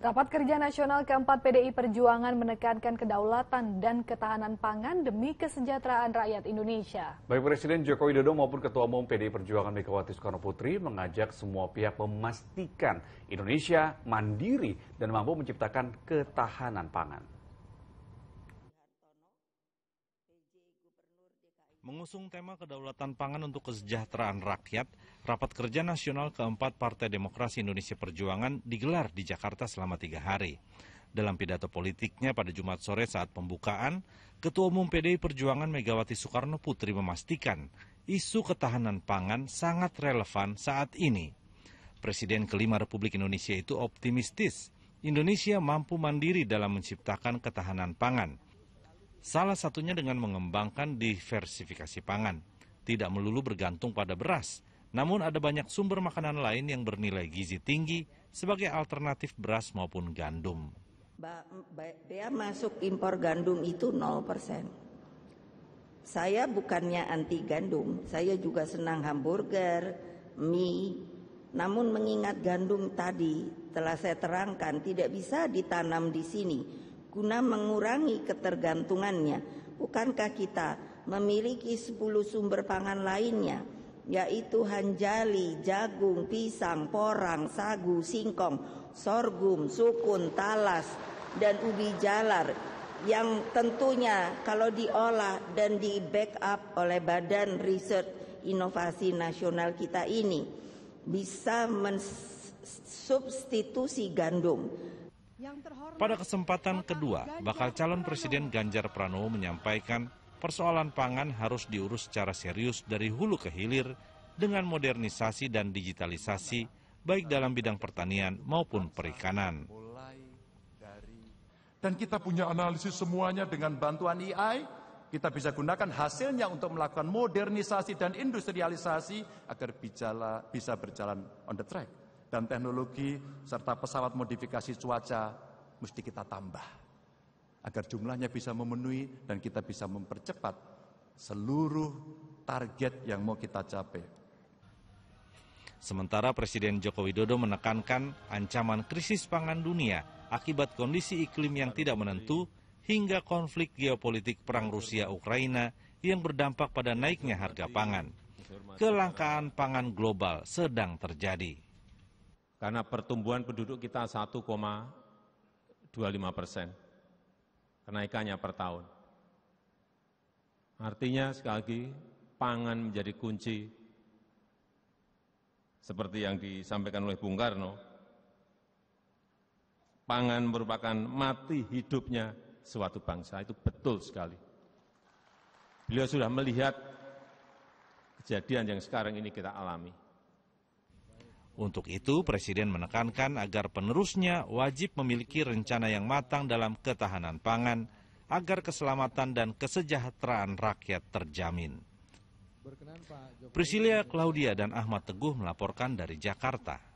Rapat kerja nasional keempat PDI Perjuangan menekankan kedaulatan dan ketahanan pangan demi kesejahteraan rakyat Indonesia. Baik Presiden Joko Widodo maupun Ketua Umum PDI Perjuangan Megawati Soekarno Putri mengajak semua pihak memastikan Indonesia mandiri dan mampu menciptakan ketahanan pangan. Mengusung tema kedaulatan pangan untuk kesejahteraan rakyat, rapat kerja nasional keempat Partai Demokrasi Indonesia Perjuangan digelar di Jakarta selama tiga hari. Dalam pidato politiknya pada Jumat sore saat pembukaan, Ketua Umum PDI Perjuangan Megawati Soekarno Putri memastikan isu ketahanan pangan sangat relevan saat ini. Presiden kelima Republik Indonesia itu optimistis Indonesia mampu mandiri dalam menciptakan ketahanan pangan Salah satunya dengan mengembangkan diversifikasi pangan, tidak melulu bergantung pada beras, namun ada banyak sumber makanan lain yang bernilai gizi tinggi sebagai alternatif beras maupun gandum. Bea masuk impor gandum itu 0 persen. Saya bukannya anti gandum, saya juga senang hamburger, mie. Namun mengingat gandum tadi telah saya terangkan tidak bisa ditanam di sini guna mengurangi ketergantungannya. Bukankah kita memiliki 10 sumber pangan lainnya yaitu hanjali, jagung, pisang, porang, sagu, singkong, sorghum, sukun, talas dan ubi jalar yang tentunya kalau diolah dan di backup oleh Badan Riset Inovasi Nasional kita ini bisa mensubstitusi gandum pada kesempatan kedua, bakal calon Presiden Ganjar Pranowo menyampaikan persoalan pangan harus diurus secara serius dari hulu ke hilir dengan modernisasi dan digitalisasi baik dalam bidang pertanian maupun perikanan. Dan kita punya analisis semuanya dengan bantuan AI, e kita bisa gunakan hasilnya untuk melakukan modernisasi dan industrialisasi agar bisa berjalan on the track dan teknologi serta pesawat modifikasi cuaca mesti kita tambah agar jumlahnya bisa memenuhi dan kita bisa mempercepat seluruh target yang mau kita capai. Sementara Presiden Joko Widodo menekankan ancaman krisis pangan dunia akibat kondisi iklim yang tidak menentu hingga konflik geopolitik perang Rusia-Ukraina yang berdampak pada naiknya harga pangan. Kelangkaan pangan global sedang terjadi karena pertumbuhan penduduk kita 1,25 persen, kenaikannya per tahun. Artinya sekali lagi, pangan menjadi kunci seperti yang disampaikan oleh Bung Karno. Pangan merupakan mati hidupnya suatu bangsa, itu betul sekali. Beliau sudah melihat kejadian yang sekarang ini kita alami. Untuk itu, Presiden menekankan agar penerusnya wajib memiliki rencana yang matang dalam ketahanan pangan, agar keselamatan dan kesejahteraan rakyat terjamin. Prisilia Claudia dan Ahmad Teguh melaporkan dari Jakarta.